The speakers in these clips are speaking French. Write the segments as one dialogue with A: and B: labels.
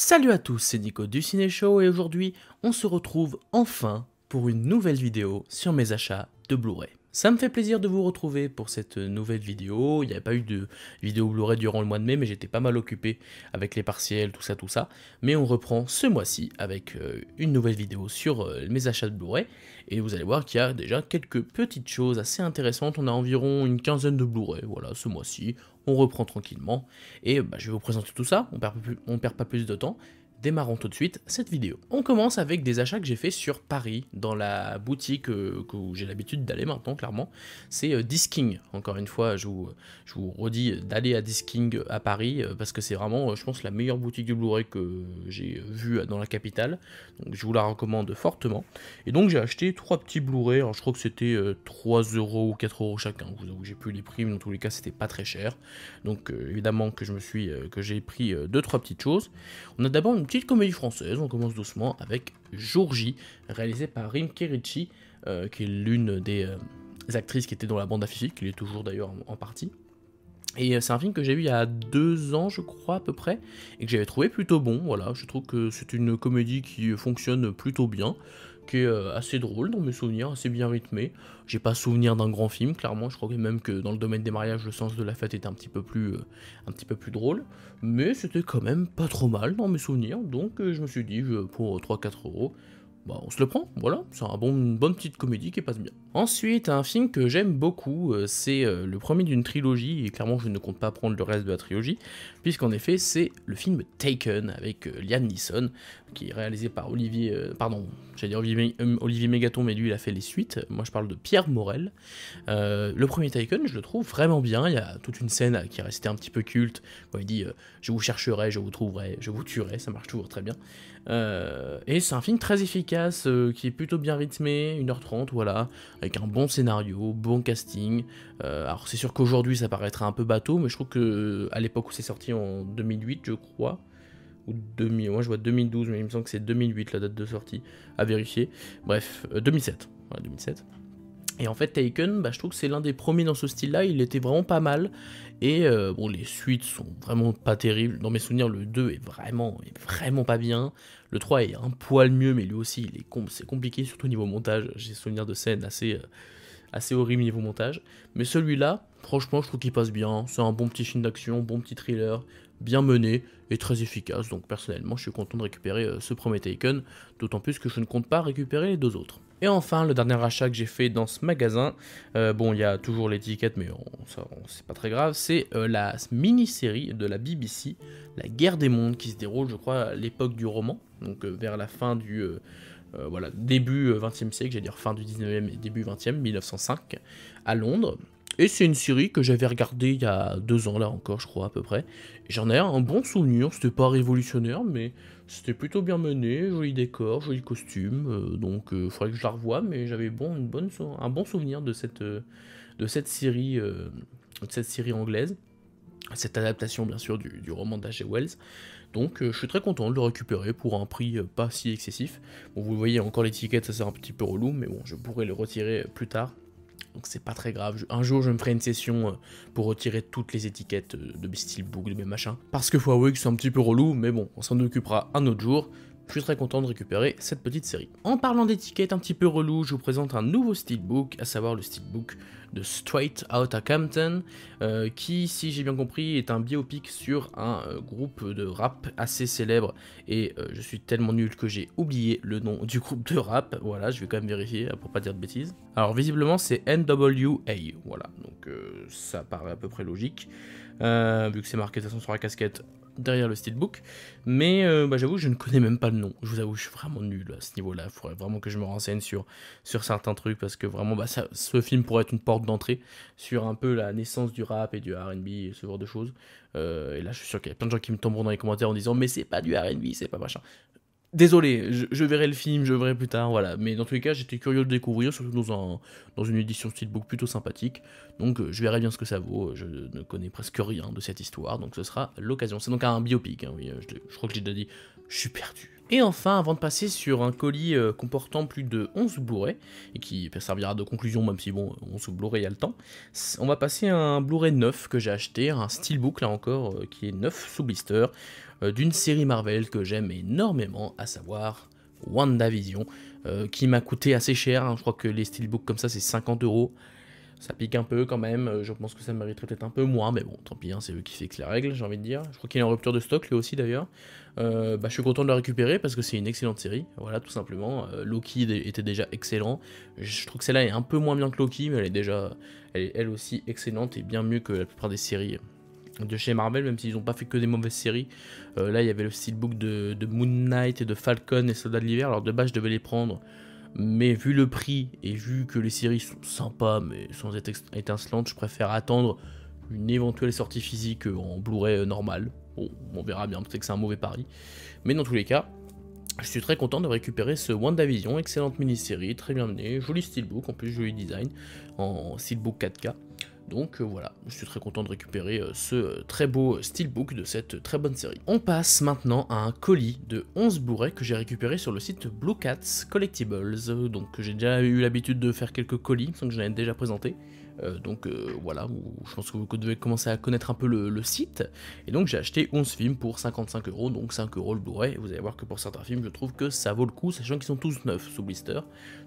A: Salut à tous, c'est Nico du Ciné Show et aujourd'hui on se retrouve enfin pour une nouvelle vidéo sur mes achats de Blu-ray. Ça me fait plaisir de vous retrouver pour cette nouvelle vidéo. Il n'y a pas eu de vidéo Blu-ray durant le mois de mai, mais j'étais pas mal occupé avec les partiels, tout ça, tout ça. Mais on reprend ce mois-ci avec euh, une nouvelle vidéo sur euh, mes achats de Blu-ray. Et vous allez voir qu'il y a déjà quelques petites choses assez intéressantes. On a environ une quinzaine de Blu-ray, voilà, ce mois-ci. On reprend tranquillement. Et bah, je vais vous présenter tout ça, on perd, on perd pas plus de temps démarrons tout de suite cette vidéo. On commence avec des achats que j'ai fait sur Paris, dans la boutique euh, que j'ai l'habitude d'aller maintenant, clairement. C'est euh, Disking. Encore une fois, je vous, redis d'aller à Disking euh, à Paris, parce que c'est vraiment, je pense, la meilleure boutique de Blu-ray que j'ai vue dans la capitale. Donc je vous la recommande fortement. Et donc j'ai acheté trois petits Blu-ray, je crois que c'était 3 euros ou 4 euros chacun. Je vous j'ai plus les prix, mais dans tous les cas, c'était pas très cher. Donc évidemment que je me suis, que j'ai pris deux, trois petites choses. On a d'abord une petite comédie française, on commence doucement avec Jour réalisé par Rim Kerichi, euh, qui est l'une des euh, actrices qui était dans la bande affichée, qui est toujours d'ailleurs en, partie. Et euh, c'est un film que j'ai vu il y a deux ans, je crois, à peu près, et que j'avais trouvé plutôt bon. Voilà, je trouve que c'est une comédie qui fonctionne plutôt bien qui euh, assez drôle dans mes souvenirs, assez bien rythmé. J'ai pas souvenir d'un grand film, clairement. Je crois même que dans le domaine des mariages, le sens de la fête était un petit peu plus, euh, un petit peu plus drôle. Mais c'était quand même pas trop mal dans mes souvenirs. Donc euh, je me suis dit, pour 3-4 euros, bah, on se le prend, voilà, c'est une bonne petite comédie qui passe bien. Ensuite, un film que j'aime beaucoup, euh, c'est euh, le premier d'une trilogie, et clairement je ne compte pas prendre le reste de la trilogie, puisqu'en effet c'est le film Taken avec euh, Liam Neeson, qui est réalisé par Olivier, pardon, j'allais dire Olivier, Mégaton, mais lui il a fait les suites, moi je parle de Pierre Morel. le premier Taken, je le trouve vraiment bien, il y a toute une scène qui est restée un petit peu culte, quand il dit je vous chercherai, je vous trouverai, je vous tuerai, ça marche toujours très bien. Euh, et c'est un film très efficace, euh, qui est plutôt bien rythmé, 1h30, voilà, avec un bon scénario, bon casting. Euh, alors c'est sûr qu'aujourd'hui ça paraîtra un peu bateau, mais je trouve que à l'époque où c'est sorti en 2008, je crois, ou 2000, moi je vois 2012, mais il me semble que c'est 2008 la date de sortie, à vérifier. Bref, 2007, voilà, 2007. Et en fait, Taken, bah, je trouve que c'est l'un des premiers dans ce style-là, il était vraiment pas mal. Et euh, bon, les suites sont vraiment pas terribles. Dans mes souvenirs, le 2 est vraiment, vraiment pas bien. Le 3 est un poil mieux, mais lui aussi, il est c'est compliqué, surtout au niveau montage. J'ai souvenirs de scènes assez, euh, assez horribles niveau montage. Mais celui-là, franchement, je trouve qu'il passe bien. C'est un bon petit film d'action, bon petit thriller bien mené et très efficace. Donc personnellement, je suis content de récupérer euh, ce premier Taken, d'autant plus que je ne compte pas récupérer les deux autres. Et enfin, le dernier achat que j'ai fait dans ce magasin, euh, bon, il y a toujours l'étiquette, mais c'est pas très grave, c'est euh, la mini-série de la BBC, La guerre des mondes, qui se déroule, je crois, à l'époque du roman, donc vers la fin du... voilà, début 20e siècle, j'allais dire fin du 19e et début 20e, 1905, à Londres. Et c'est une série que j'avais regardée il y a deux ans, là encore, je crois, à peu près. J'en ai un bon souvenir, c'était pas révolutionnaire, mais c'était plutôt bien mené, joli décor, joli costume, euh, donc il euh, faudrait que je la revoie, mais j'avais bon, un bon souvenir de cette, euh, de cette, série, de cette série anglaise. Cette adaptation, bien sûr, du, roman d'H.G. Wells. Donc je suis très content de le récupérer pour un prix pas si excessif. vous voyez encore l'étiquette, ça c'est un petit peu relou, mais bon je pourrais le retirer plus tard. Donc c'est pas très grave. Un jour, je me ferai une session euh, pour retirer toutes les étiquettes euh, de mes steelbooks, de mes machins. Parce que faut avouer que c'est un petit peu relou, mais bon, on s'en occupera un autre jour je suis très content de récupérer cette petite série. En parlant d'étiquettes un petit peu relou, je vous présente un nouveau steelbook, à savoir le steelbook de Straight Outta Compton, euh, qui, si j'ai bien compris, est un biopic sur un euh, groupe de rap assez célèbre, et euh, je suis tellement nul que j'ai oublié le nom du groupe de rap, voilà, je vais quand même vérifier hein, pour pas dire de bêtises. Alors visiblement c'est NWA, voilà, donc ça paraît à peu près logique, vu que c'est marqué de toute façon sur la casquette derrière le steelbook, mais bah, j'avoue je ne connais même pas le non, je vous avoue, je suis vraiment nul à ce niveau-là. Il faudrait vraiment que je me renseigne sur, sur certains trucs parce que vraiment, bah, ce film pourrait être une porte d'entrée sur un peu la naissance du rap et du RB et ce genre de choses. Euh, et là, je suis sûr qu'il y a plein de gens qui me tomberont dans les commentaires en disant Mais c'est pas du RB, c'est pas machin. Désolé, je, verrai le film, je verrai plus tard, voilà. Mais dans tous les cas, j'étais curieux de découvrir, surtout dans, une édition steelbook plutôt sympathique. Donc euh, je verrai bien ce que ça vaut, je ne connais presque rien de cette histoire, donc ce sera l'occasion. C'est donc un biopic, hein, oui, euh, je, crois que j'ai déjà dit, je suis perdu. Et enfin, avant de passer sur un colis euh, comportant plus de 11 Blu-ray, et qui servira de conclusion, même si bon, 11 Blu-ray, il y a le temps, on va passer à un Blu-ray neuf que j'ai acheté, un steelbook là encore, qui est neuf sous blister. Euh, d'une série Marvel que j'aime énormément, à savoir WandaVision, euh, qui m'a coûté assez cher. Hein. Je crois que les steelbooks comme ça, c'est 50 euros. Ça pique un peu quand même. Euh, je pense que ça mériterait peut-être un peu moins, mais bon, tant pis, hein, c'est eux qui fixent la règle j'ai envie de dire. Je crois qu'il est en rupture de stock lui aussi d'ailleurs. bah, je suis content de la récupérer parce que c'est une excellente série. Voilà, tout simplement. Loki était déjà excellent. Je trouve que celle-là est un peu moins bien que Loki, mais elle est déjà, elle, est elle aussi excellente et bien mieux que la plupart des séries de chez Marvel, même s'ils n'ont pas fait que des mauvaises séries. Euh, là, il y avait le steelbook de, de Moon Knight et de Falcon et Soldats de l'hiver. Alors de base, je devais les prendre, mais vu le prix et vu que les séries sont sympas mais sans être étincelantes, je préfère attendre une éventuelle sortie physique euh, en Blu-ray euh, normal. on verra bien, peut-être que c'est un mauvais pari. Mais dans tous les cas, je suis très content de récupérer ce WandaVision, excellente mini-série, très bien menée, joli steelbook, en plus joli design, en steelbook 4K. Donc euh, voilà, je suis très content de récupérer euh, ce euh, très beau steelbook de cette très bonne série. On passe maintenant à un colis de 11 bourrets que j'ai récupéré sur le site Blue Cats Collectibles. Donc j'ai déjà eu l'habitude de faire quelques colis, que je l'avais déjà présenté. Euh, donc euh, voilà, je pense que vous devez commencer à connaître un peu le, site. Et donc j'ai acheté 11 films pour 55 euros, donc 5 euros le blu Vous allez voir que pour certains films, je trouve que ça vaut le coup, sachant qu'ils sont tous neufs sous blister.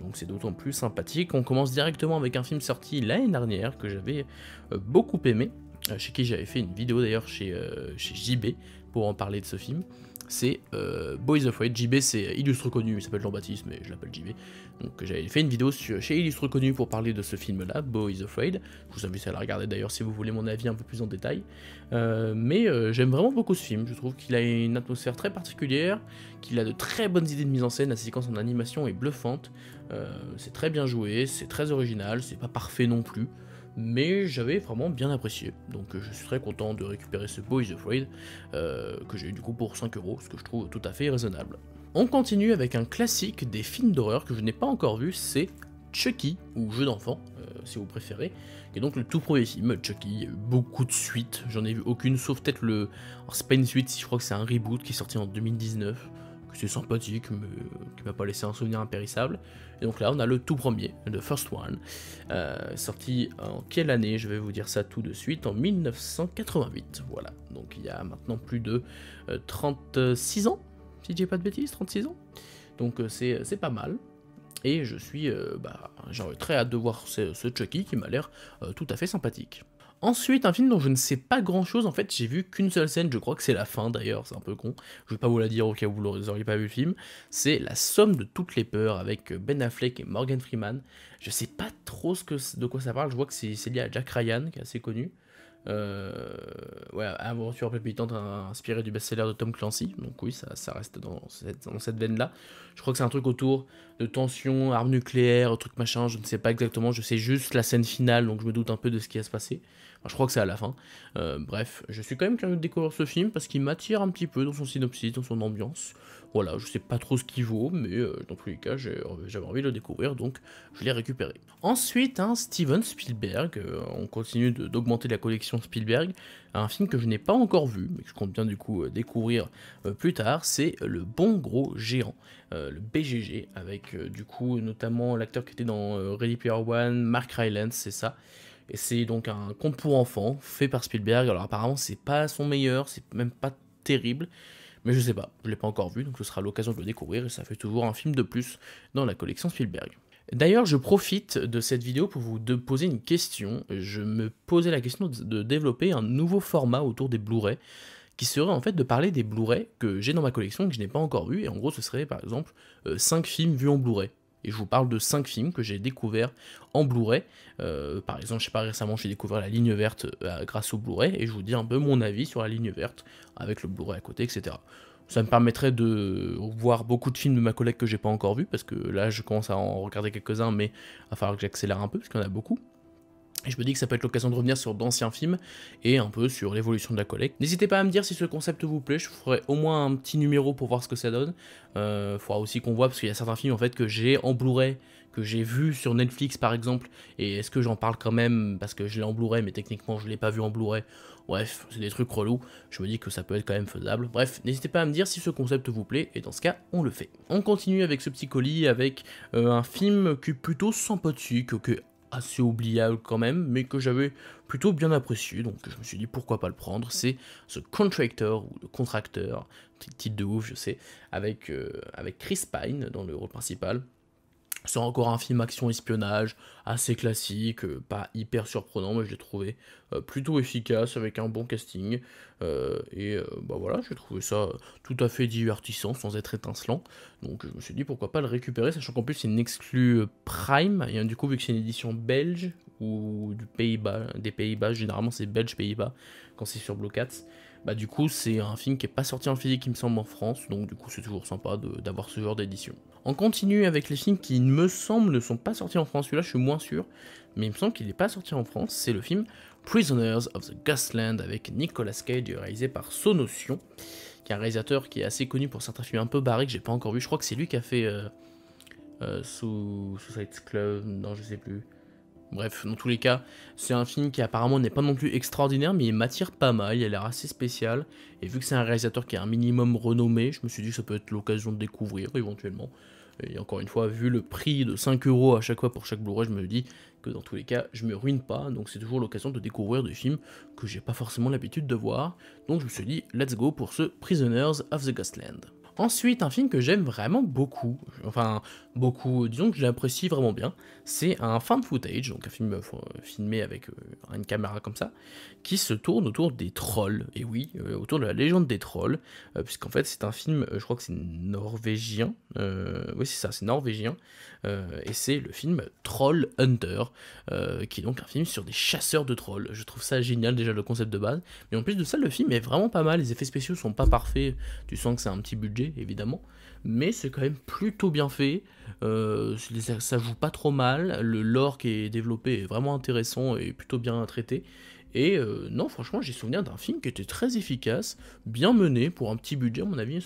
A: Donc c'est d'autant plus sympathique. On commence directement avec un film sorti l'année dernière que j'avais euh, beaucoup aimé, chez qui j'avais fait une vidéo d'ailleurs chez, chez JB pour en parler de ce film c'est euh, Boys of JB, c'est Illustre Connu, il s'appelle Jean-Baptiste, mais je l'appelle JB. Donc euh, j'avais fait une vidéo chez Illustre Connu pour parler de ce film-là, Boys of White. Je vous invite à la regarder d'ailleurs si vous voulez mon avis un peu plus en détail. Euh, mais j'aime vraiment beaucoup ce film, je trouve qu'il a une atmosphère très particulière, qu'il a de très bonnes idées de mise en scène, la séquence en animation est bluffante, c'est très bien joué, c'est très original, c'est pas parfait non plus mais j'avais vraiment bien apprécié. Donc euh, je suis très content de récupérer ce Boys Afraid, euh, que j'ai eu du coup pour 5€, euros, ce que je trouve tout à fait raisonnable. On continue avec un classique des films d'horreur que je n'ai pas encore vu, c'est Chucky, ou Jeu d'enfant, euh, si vous préférez, qui est donc le tout premier film, Chucky, beaucoup de suites, j'en ai vu aucune, sauf peut-être le... c'est pas une suite, je crois que c'est un reboot qui est sorti en 2019, c'est sympathique, mais euh, qui m'a pas laissé un souvenir impérissable. Et donc là, on a le tout premier, The First One, euh, sorti en quelle année Je vais vous dire ça tout de suite, en 1988. Voilà, donc il y a maintenant plus de 36 euh, ans, si je pas de bêtises, 36 ans. Donc c'est pas mal. Et je suis, bah, j'ai très hâte de voir ce, Chucky qui m'a l'air tout à fait sympathique. Ensuite, un film dont je ne sais pas grand chose, en fait, j'ai vu qu'une seule scène, je crois que c'est la fin d'ailleurs, c'est un peu con, je vais pas vous la dire au cas où vous n'auriez pas vu le film, c'est La somme de toutes les peurs avec euh, Ben Affleck et Morgan Freeman. Je sais pas trop de quoi ça parle, je vois que c'est lié à Jack Ryan, qui est assez connu. Euh, ouais, aventure palpitante inspiré du best-seller de Tom Clancy. Donc oui, ça, reste dans cette, dans cette veine-là. Je crois que c'est un truc autour de tension, armes nucléaires, truc machin. Je ne sais pas exactement. Je sais juste la scène finale, donc je me doute un peu de ce qui va se passer je crois que c'est à la fin. Euh, bref, je suis quand même curieux de découvrir ce film parce qu'il m'attire un petit peu dans son synopsis, dans son ambiance. Voilà, je sais pas trop ce qu'il vaut, mais euh, dans tous les cas, euh, j'avais envie de le découvrir, donc je l'ai récupéré. Ensuite, hein, Steven Spielberg, on continue d'augmenter la collection Spielberg, un film que je n'ai pas encore vu, mais que je compte bien du coup découvrir plus tard, c'est Le Bon Gros Géant, le BGG, avec du coup notamment l'acteur qui était dans Ready Player One, Mark Ryland, c'est ça. Et c'est donc un conte pour enfants fait par Spielberg. Alors apparemment c'est pas son meilleur, c'est même pas terrible. Mais je sais pas, je l'ai pas encore vu, donc ce sera l'occasion de le découvrir et ça fait toujours un film de plus dans la collection Spielberg. D'ailleurs, je profite de cette vidéo pour vous poser une question. Je me posais la question de développer un nouveau format autour des Blu-ray, qui serait en fait de parler des Blu-ray que j'ai dans ma collection, que je n'ai pas encore vu, et en gros ce serait par exemple 5 euh, films vus en Blu-ray. Et je vous parle de 5 films que j'ai découverts en Blu-ray. Euh, par exemple, je sais pas, récemment j'ai découvert La Ligne Verte euh, grâce au Blu-ray, et je vous dis un peu mon avis sur La Ligne Verte, avec le Blu-ray à côté, etc. Ça me permettrait de voir beaucoup de films de ma collègue que j'ai pas encore vu, parce que là je commence à en regarder quelques-uns, mais il va falloir que j'accélère un peu, parce qu'il y en a beaucoup. Et je me dis que ça peut être l'occasion de revenir sur d'anciens films et un peu sur l'évolution de la collecte. N'hésitez pas à me dire si ce concept vous plaît, je ferai au moins un petit numéro pour voir ce que ça donne. Il euh, faudra aussi qu'on voit, parce qu'il y a certains films en fait que j'ai en Blu-ray, que j'ai vu sur Netflix par exemple, et est-ce que j'en parle quand même parce que je l'ai en Blu-ray, mais techniquement je l'ai pas vu en Blu-ray. Bref, c'est des trucs relous, je me dis que ça peut être quand même faisable. Bref, n'hésitez pas à me dire si ce concept vous plaît, et dans ce cas, on le fait. On continue avec ce petit colis, avec euh, un film qui est plutôt sympathique, que assez oubliable quand même, mais que j'avais plutôt bien apprécié, donc je me suis dit pourquoi pas le prendre. C'est ce Contractor, ou Le Contracteur, titre de ouf, je sais, avec, euh, avec Chris Pine dans le rôle principal. C'est encore un film action-espionnage, assez classique, euh, pas hyper surprenant, mais je l'ai trouvé euh, plutôt efficace, avec un bon casting. Euh, et bah voilà, j'ai trouvé ça tout à fait divertissant, sans être étincelant. Donc je me suis dit pourquoi pas le récupérer, sachant qu'en plus c'est une exclue Prime, et hein, du coup, vu que c'est une édition belge, ou du Pays-Bas, des Pays-Bas, généralement c'est belge-Pays-Bas quand c'est sur Blue Cats. Bah du coup c'est un film qui est pas sorti en physique il me semble en France, donc du coup c'est toujours sympa d'avoir ce genre d'édition. On continue avec les films qui me semble ne sont pas sortis en France, celui-là je suis moins sûr, mais il me semble qu'il n'est pas sorti en France, c'est le film Prisoners of the Gasland avec Nicolas Cage réalisé par Sonotion, qui est un réalisateur qui est assez connu pour certains films un peu barrés que j'ai pas encore vu, je crois que c'est lui qui a fait... Euh, euh, sous Club, non je sais plus. Bref, dans tous les cas, c'est un film qui apparemment n'est pas non plus extraordinaire, mais il m'attire pas mal, il a l'air assez spécial, et vu que c'est un réalisateur qui a un minimum renommé, je me suis dit que ça peut être l'occasion de découvrir éventuellement. Et encore une fois, vu le prix de 5 euros à chaque fois pour chaque Blu-ray, je me dis que dans tous les cas, je me ruine pas, donc c'est toujours l'occasion de découvrir des films que j'ai pas forcément l'habitude de voir. Donc je me suis dit, let's go pour ce Prisoners of the Ghostland. Ensuite, un film que j'aime vraiment beaucoup, enfin beaucoup, disons que j'apprécie vraiment bien, c'est un fan footage, donc un film euh, filmé avec euh, une caméra comme ça, qui se tourne autour des trolls, et oui, euh, autour de la légende des trolls, puisqu'en fait c'est un film, je crois que c'est norvégien, oui c'est ça, c'est norvégien, et c'est le film Troll Hunter, qui est donc un film sur des chasseurs de trolls. Je trouve ça génial déjà le concept de base, mais en plus de ça le film est vraiment pas mal, les effets spéciaux sont pas parfaits, tu sens que c'est un petit budget évidemment. Mais c'est quand même plutôt bien fait. Euh, ça, joue pas trop mal. Le lore qui est développé est vraiment intéressant et plutôt bien traité. Et euh, non, franchement, j'ai souvenir d'un film qui était très efficace, bien mené pour un petit budget, à mon avis,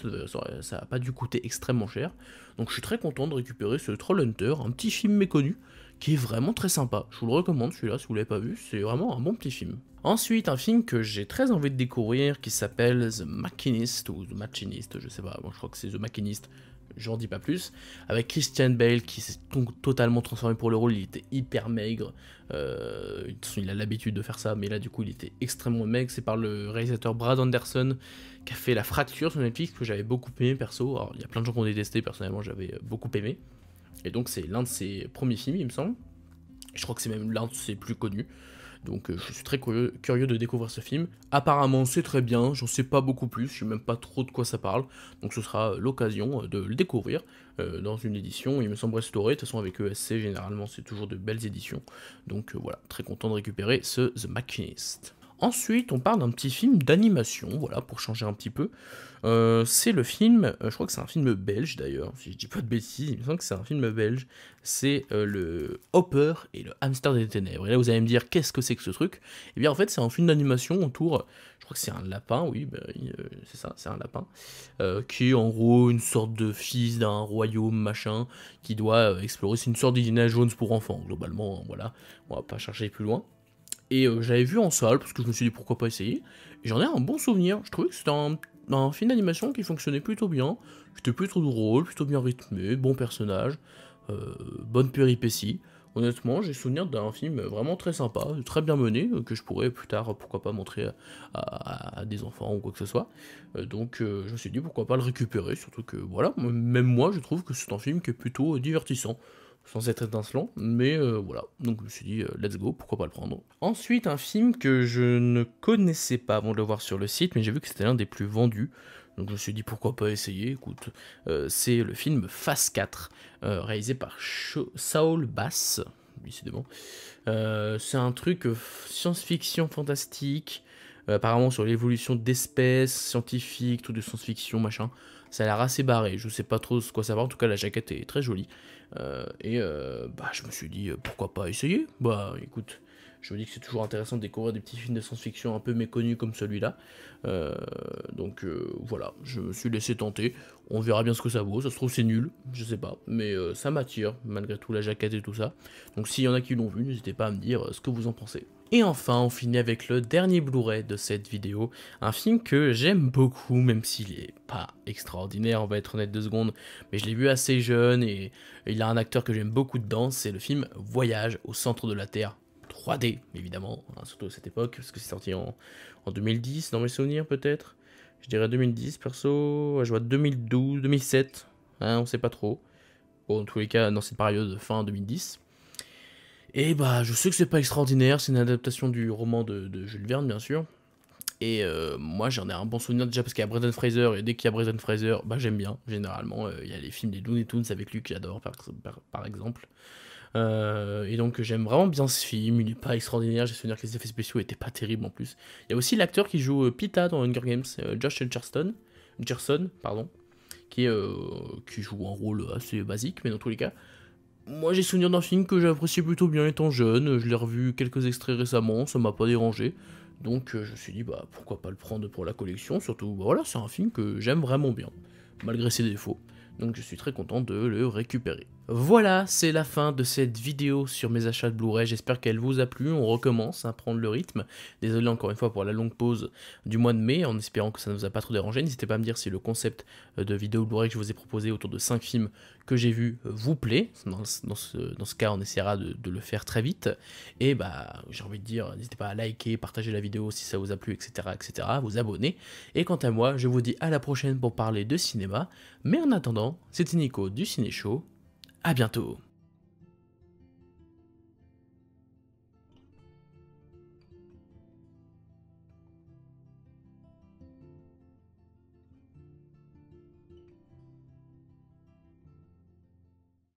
A: ça n'a pas dû coûter extrêmement cher. Donc je suis très content de récupérer ce Troll Hunter, un petit film méconnu, qui est vraiment très sympa. Je vous le recommande celui-là si vous l'avez pas vu, c'est vraiment un bon petit film. Ensuite, un film que j'ai très envie de découvrir qui s'appelle The Machinist ou The Machinist, je sais pas, bon, je crois que c'est The Machinist, j'en dis pas plus, avec Christian Bale qui s'est totalement transformé pour le rôle, il était hyper maigre, euh, il a l'habitude de faire ça, mais là du coup il était extrêmement maigre, c'est par le réalisateur Brad Anderson qui a fait La Fracture sur Netflix que j'avais beaucoup aimé perso, alors il y a plein de gens qui ont détesté, personnellement j'avais beaucoup aimé. Et donc c'est l'un de ses premiers films, il me semble. Je crois que c'est même l'un de ses plus connus. Donc euh, je suis très curieux, de découvrir ce film. Apparemment c'est très bien, j'en sais pas beaucoup plus, je sais même pas trop de quoi ça parle. Donc ce sera l'occasion euh, de le découvrir euh, dans une édition, il me semble restaurée. De toute façon avec ESC généralement c'est toujours de belles éditions. Donc voilà, très content de récupérer ce The Machinist. Ensuite, on parle d'un petit film d'animation, voilà, pour changer un petit peu. Euh, c'est le film, euh, je crois que c'est un film belge d'ailleurs, si je dis pas de bêtises, il me semble que c'est un film belge. C'est euh, le Hopper et le Hamster des Ténèbres. Et là, vous allez me dire, qu'est-ce que c'est que ce truc et eh bien, en fait, c'est un film d'animation autour, je crois que c'est un lapin, oui, bah, c'est ça, c'est un lapin, qui est en gros une sorte de fils d'un royaume, machin, qui doit explorer. C'est une sorte d'Indiana Jones pour enfants, globalement, hein, voilà, on va pas chercher plus loin. Et euh, j'avais vu en salle, parce que je me suis dit pourquoi pas essayer. Et j'en ai un bon souvenir. Je trouvais que c'était un, film d'animation qui fonctionnait plutôt bien. était plutôt drôle, plutôt bien rythmé, bon personnage, euh, bonne péripétie. Honnêtement, j'ai souvenir d'un film vraiment très sympa, très bien mené, euh, que je pourrais plus tard, pourquoi pas, montrer à, des enfants ou quoi que ce soit. donc je me suis dit pourquoi pas le récupérer, surtout que voilà, même moi je trouve que c'est un film qui est plutôt divertissant censé être étincelant, mais euh, voilà. Donc je me suis dit, euh, let's go, pourquoi pas le prendre. Ensuite, un film que je ne connaissais pas avant de le voir sur le site, mais j'ai vu que c'était l'un des plus vendus. Donc je me suis dit, pourquoi pas essayer Écoute, euh, c'est le film Phase 4, réalisé par Saul Bass, décidément. c'est un truc science-fiction fantastique, apparemment sur l'évolution d'espèces scientifiques, tout de science-fiction, machin. Ça a l'air assez barré, je sais pas trop ce quoi savoir, en tout cas la jaquette est très jolie. Euh, et euh, bah, je me suis dit, euh, pourquoi pas essayer Bah écoute, je me dis que c'est toujours intéressant de découvrir des petits films de science-fiction un peu méconnus comme celui-là. donc voilà, je me suis laissé tenter. On verra bien ce que ça vaut. Ça se trouve, c'est nul, je sais pas. Mais ça m'attire, malgré tout la jaquette et tout ça. Donc s'il y en a qui l'ont vu, n'hésitez pas à me dire ce que vous en pensez. Et enfin, on finit avec le dernier Blu-ray de cette vidéo, un film que j'aime beaucoup, même s'il est pas extraordinaire, on va être honnête deux secondes, mais je l'ai vu assez jeune et il a un acteur que j'aime beaucoup dedans, c'est le film Voyage au centre de la Terre 3D, évidemment, hein, surtout à cette époque, parce que c'est sorti en, 2010, dans mes souvenirs peut-être. Je dirais 2010 perso, je vois 2012, 2007, hein, on sait pas trop. Bon, en tous les cas, dans cette période fin 2010. Et bah, je sais que c'est pas extraordinaire, c'est une adaptation du roman de, Jules Verne, bien sûr. Et euh, moi, j'en ai un bon souvenir déjà parce qu'il y a Brendan Fraser, et dès qu'il y a Brendan Fraser, bah j'aime bien, généralement. Euh, il y a les films des Looney Tunes avec lui que j'adore, par, exemple. Euh, et donc, j'aime vraiment bien ce film, il n'est pas extraordinaire, j'ai souvenir que les effets spéciaux étaient pas terribles en plus. Il y a aussi l'acteur qui joue Pita dans Hunger Games, Josh Edgerson pardon, qui, qui joue un rôle assez basique, mais dans tous les cas moi j'ai souvenir d'un film que j'appréciais plutôt bien étant jeune, je l'ai revu quelques extraits récemment, ça m'a pas dérangé. Donc euh, je me suis dit bah pourquoi pas le prendre pour la collection, surtout bah, voilà, c'est un film que j'aime vraiment bien, malgré ses défauts. Donc je suis très content de le récupérer. Voilà, c'est la fin de cette vidéo sur mes achats de Blu-ray. J'espère qu'elle vous a plu. On recommence à prendre le rythme. Désolé encore une fois pour la longue pause du mois de mai, en espérant que ça ne vous a pas trop dérangé. N'hésitez pas à me dire si le concept euh, de vidéo Blu-ray que je vous ai proposé autour de 5 films que j'ai vus vous plaît. Dans ce, cas, on essaiera de, le faire très vite. Et bah, j'ai envie de dire, n'hésitez pas à liker, partager la vidéo si ça vous a plu, etc., etc., vous abonner. Et quant à moi, je vous dis à la prochaine pour parler de cinéma. Mais en attendant, c'était Nico du Ciné Show à bientôt.